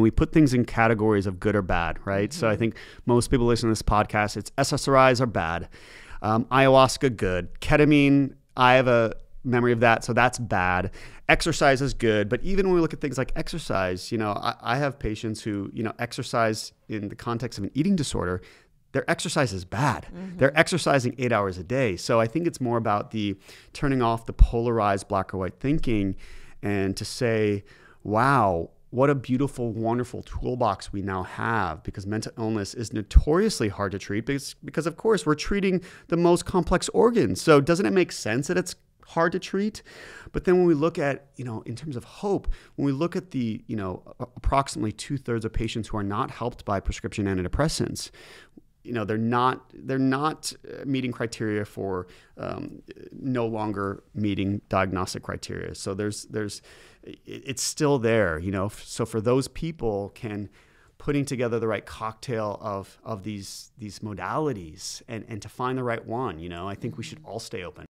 We put things in categories of good or bad, right? Mm -hmm. So I mm-hmm. think most people listen to this podcast, it's SSRIs are bad, um, ayahuasca good, ketamine, I have a memory of that, so that's bad. Exercise is good, but even when we look at things like exercise, you know, I, I have patients who, you know, exercise in the context of an eating disorder, their exercise is bad. Mm -hmm. They're exercising eight hours a day. So I think it's more about the turning off the polarized black or white thinking and to say, wow, what a beautiful, wonderful toolbox we now have because mental illness is notoriously hard to treat because, because, of course, we're treating the most complex organs. So, doesn't it make sense that it's hard to treat? But then when we look at, you know, in terms of hope, when we look at the, you know, approximately two thirds of patients who are not helped by prescription antidepressants, you know they're not they're not uh, meeting criteria for um, no longer meeting diagnostic criteria. So there's there's it's still there, you know. So for those people, can putting together the right cocktail of of these these modalities and and to find the right one, you know, I think we should all stay open.